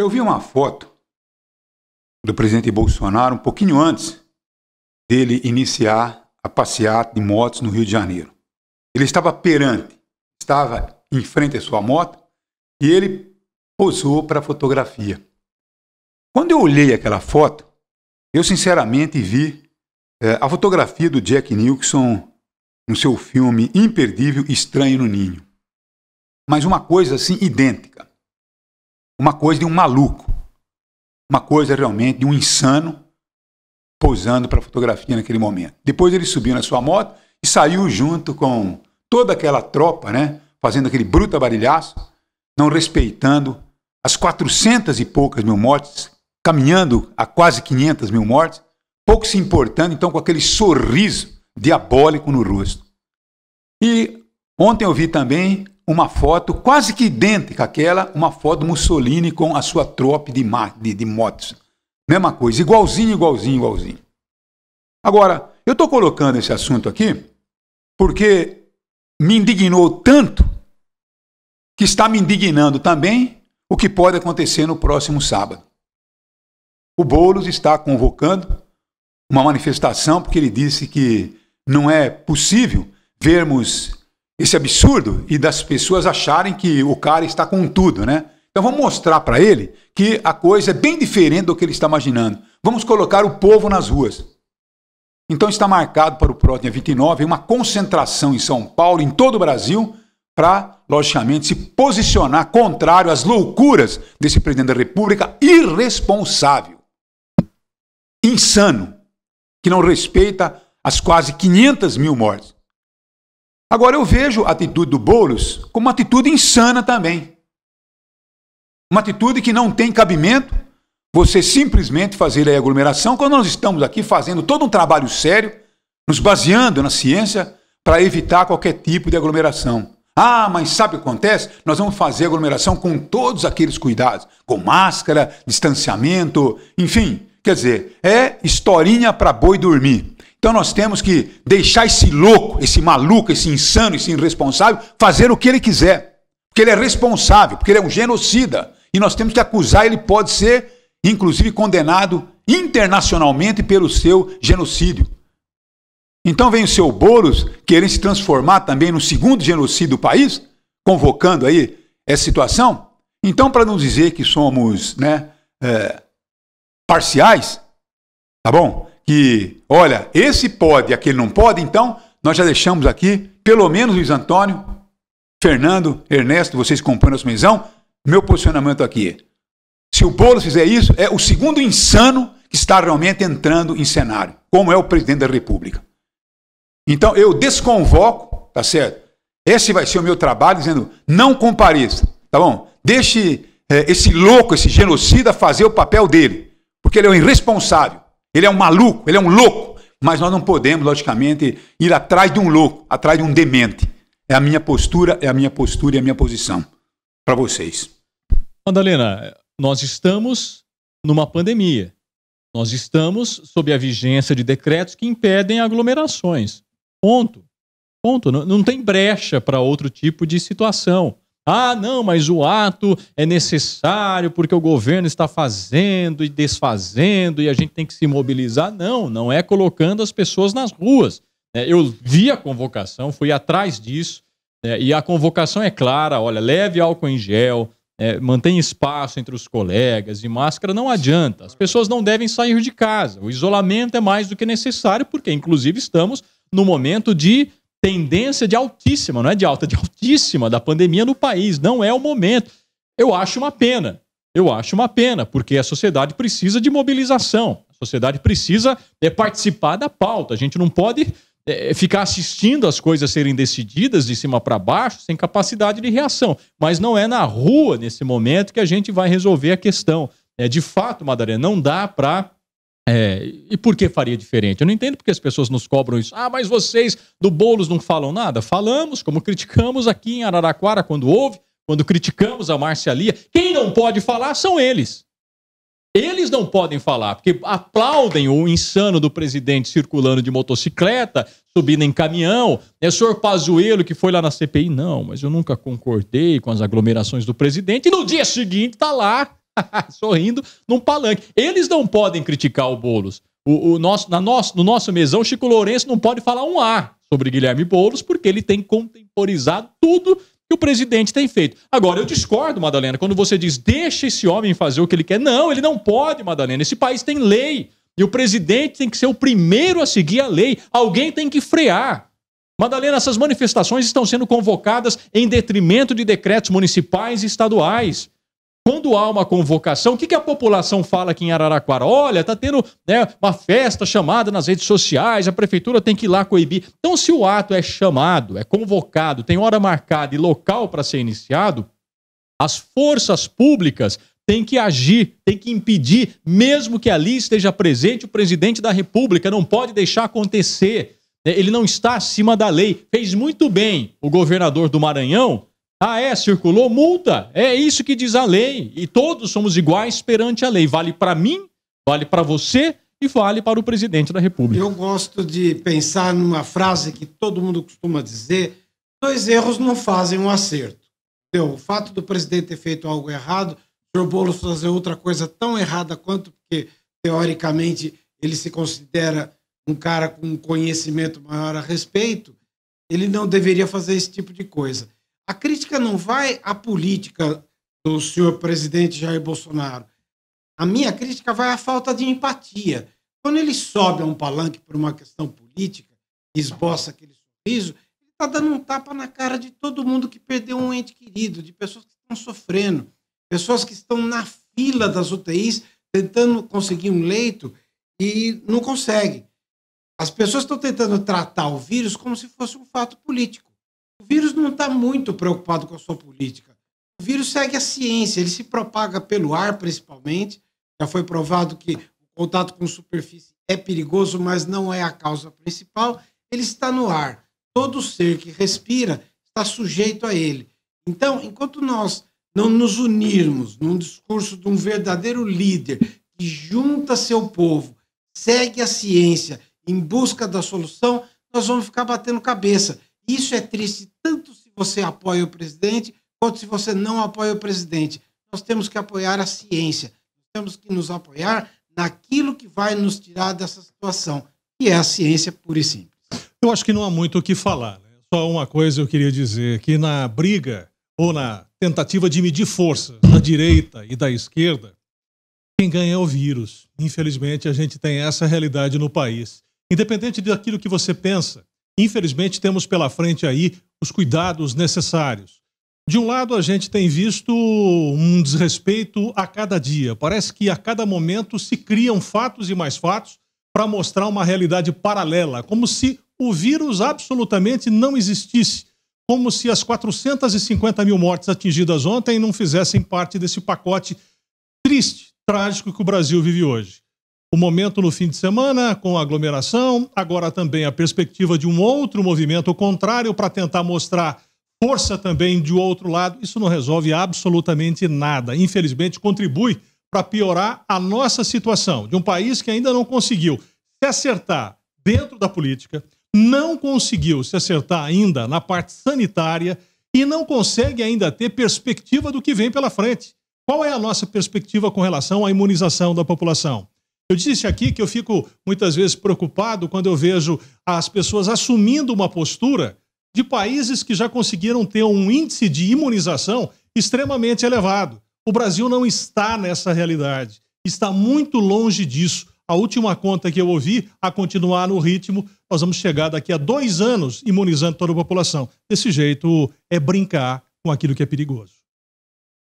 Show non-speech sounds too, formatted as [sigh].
Eu vi uma foto do presidente Bolsonaro um pouquinho antes dele iniciar a passeata de motos no Rio de Janeiro. Ele estava perante, estava em frente à sua moto e ele posou para a fotografia. Quando eu olhei aquela foto, eu sinceramente vi é, a fotografia do Jack Nicholson no seu filme imperdível Estranho no Ninho. Mas uma coisa assim idêntica uma coisa de um maluco, uma coisa realmente de um insano posando para fotografia naquele momento. Depois ele subiu na sua moto e saiu junto com toda aquela tropa, né, fazendo aquele bruto barulhaço, não respeitando as 400 e poucas mil mortes, caminhando a quase 500 mil mortes, pouco se importando então com aquele sorriso diabólico no rosto. E ontem eu vi também uma foto quase que idêntica àquela, uma foto Mussolini com a sua tropa de, de, de motos. Mesma coisa, igualzinho, igualzinho, igualzinho. Agora, eu estou colocando esse assunto aqui porque me indignou tanto que está me indignando também o que pode acontecer no próximo sábado. O Boulos está convocando uma manifestação porque ele disse que não é possível vermos esse absurdo e das pessoas acharem que o cara está com tudo, né? Então vamos mostrar para ele que a coisa é bem diferente do que ele está imaginando. Vamos colocar o povo nas ruas. Então está marcado para o próximo dia 29 uma concentração em São Paulo, em todo o Brasil, para, logicamente, se posicionar contrário às loucuras desse presidente da República irresponsável, insano, que não respeita as quase 500 mil mortes. Agora, eu vejo a atitude do Boulos como uma atitude insana também. Uma atitude que não tem cabimento você simplesmente fazer a aglomeração, quando nós estamos aqui fazendo todo um trabalho sério, nos baseando na ciência para evitar qualquer tipo de aglomeração. Ah, mas sabe o que acontece? Nós vamos fazer aglomeração com todos aqueles cuidados, com máscara, distanciamento, enfim. Quer dizer, é historinha para boi dormir. Então nós temos que deixar esse louco, esse maluco, esse insano, esse irresponsável fazer o que ele quiser. Porque ele é responsável, porque ele é um genocida. E nós temos que acusar, ele pode ser, inclusive, condenado internacionalmente pelo seu genocídio. Então vem o seu Boulos querer se transformar também no segundo genocídio do país, convocando aí essa situação. Então, para não dizer que somos né, é, parciais, tá bom? que, olha, esse pode, aquele não pode, então nós já deixamos aqui, pelo menos Luiz Antônio, Fernando, Ernesto, vocês compõem nossa mesão meu posicionamento aqui. É, se o Boulos fizer isso, é o segundo insano que está realmente entrando em cenário, como é o presidente da República. Então eu desconvoco, tá certo? Esse vai ser o meu trabalho, dizendo, não compareça, tá bom? Deixe é, esse louco, esse genocida fazer o papel dele, porque ele é um irresponsável. Ele é um maluco, ele é um louco. Mas nós não podemos, logicamente, ir atrás de um louco, atrás de um demente. É a minha postura, é a minha postura e é a minha posição para vocês. Madalena, nós estamos numa pandemia. Nós estamos sob a vigência de decretos que impedem aglomerações. Ponto. Ponto. Não, não tem brecha para outro tipo de situação. Ah, não, mas o ato é necessário porque o governo está fazendo e desfazendo e a gente tem que se mobilizar. Não, não é colocando as pessoas nas ruas. Né? Eu vi a convocação, fui atrás disso, né? e a convocação é clara: olha, leve álcool em gel, né? mantenha espaço entre os colegas e máscara não adianta. As pessoas não devem sair de casa. O isolamento é mais do que necessário, porque, inclusive, estamos no momento de tendência de altíssima, não é de alta, de altíssima da pandemia no país. Não é o momento. Eu acho uma pena. Eu acho uma pena, porque a sociedade precisa de mobilização. A sociedade precisa é, participar da pauta. A gente não pode é, ficar assistindo as coisas serem decididas de cima para baixo sem capacidade de reação. Mas não é na rua, nesse momento, que a gente vai resolver a questão. É, de fato, Madalena, não dá para é, e por que faria diferente? Eu não entendo porque as pessoas nos cobram isso. Ah, mas vocês do Boulos não falam nada? Falamos, como criticamos aqui em Araraquara quando houve, quando criticamos a Marcialia. Quem não pode falar são eles. Eles não podem falar, porque aplaudem o insano do presidente circulando de motocicleta, subindo em caminhão. É o senhor Pazuello que foi lá na CPI. Não, mas eu nunca concordei com as aglomerações do presidente. E no dia seguinte está lá [laughs] sorrindo num palanque. Eles não podem criticar o Boulos. O, o nosso, na nosso, no nosso mesão, Chico Lourenço não pode falar um A sobre Guilherme Boulos, porque ele tem contemporizado tudo que o presidente tem feito. Agora, eu discordo, Madalena, quando você diz deixa esse homem fazer o que ele quer. Não, ele não pode, Madalena. Esse país tem lei. E o presidente tem que ser o primeiro a seguir a lei. Alguém tem que frear. Madalena, essas manifestações estão sendo convocadas em detrimento de decretos municipais e estaduais quando há uma convocação, o que, que a população fala aqui em Araraquara? Olha, está tendo né, uma festa chamada nas redes sociais, a prefeitura tem que ir lá coibir. Então, se o ato é chamado, é convocado, tem hora marcada e local para ser iniciado, as forças públicas têm que agir, têm que impedir, mesmo que ali esteja presente o presidente da República, não pode deixar acontecer. Ele não está acima da lei. Fez muito bem o governador do Maranhão ah, é? Circulou multa? É isso que diz a lei. E todos somos iguais perante a lei. Vale para mim, vale para você e vale para o presidente da República. Eu gosto de pensar numa frase que todo mundo costuma dizer: dois erros não fazem um acerto. O fato do presidente ter feito algo errado, o senhor Boulos fazer outra coisa tão errada quanto, porque teoricamente ele se considera um cara com um conhecimento maior a respeito, ele não deveria fazer esse tipo de coisa. A crítica não vai à política do senhor presidente Jair Bolsonaro. A minha crítica vai à falta de empatia. Quando ele sobe a um palanque por uma questão política, esboça aquele sorriso, ele está dando um tapa na cara de todo mundo que perdeu um ente querido, de pessoas que estão sofrendo, pessoas que estão na fila das UTIs tentando conseguir um leito e não consegue. As pessoas estão tentando tratar o vírus como se fosse um fato político. O vírus está muito preocupado com a sua política. O vírus segue a ciência, ele se propaga pelo ar, principalmente. Já foi provado que o contato com superfície é perigoso, mas não é a causa principal. Ele está no ar. Todo ser que respira está sujeito a ele. Então, enquanto nós não nos unirmos num discurso de um verdadeiro líder que junta seu povo, segue a ciência em busca da solução, nós vamos ficar batendo cabeça. Isso é triste você apoia o presidente, quanto se você não apoia o presidente. Nós temos que apoiar a ciência, temos que nos apoiar naquilo que vai nos tirar dessa situação, que é a ciência pura e simples. Eu acho que não há muito o que falar. Né? Só uma coisa eu queria dizer, que na briga ou na tentativa de medir forças da direita e da esquerda, quem ganha é o vírus. Infelizmente, a gente tem essa realidade no país. Independente daquilo que você pensa, Infelizmente, temos pela frente aí os cuidados necessários. De um lado, a gente tem visto um desrespeito a cada dia. Parece que a cada momento se criam fatos e mais fatos para mostrar uma realidade paralela, como se o vírus absolutamente não existisse, como se as 450 mil mortes atingidas ontem não fizessem parte desse pacote triste, trágico que o Brasil vive hoje. O momento no fim de semana, com aglomeração, agora também a perspectiva de um outro movimento contrário para tentar mostrar força também de outro lado. Isso não resolve absolutamente nada. Infelizmente, contribui para piorar a nossa situação de um país que ainda não conseguiu se acertar dentro da política, não conseguiu se acertar ainda na parte sanitária e não consegue ainda ter perspectiva do que vem pela frente. Qual é a nossa perspectiva com relação à imunização da população? Eu disse aqui que eu fico muitas vezes preocupado quando eu vejo as pessoas assumindo uma postura de países que já conseguiram ter um índice de imunização extremamente elevado. O Brasil não está nessa realidade, está muito longe disso. A última conta que eu ouvi, a continuar no ritmo, nós vamos chegar daqui a dois anos imunizando toda a população. Desse jeito é brincar com aquilo que é perigoso.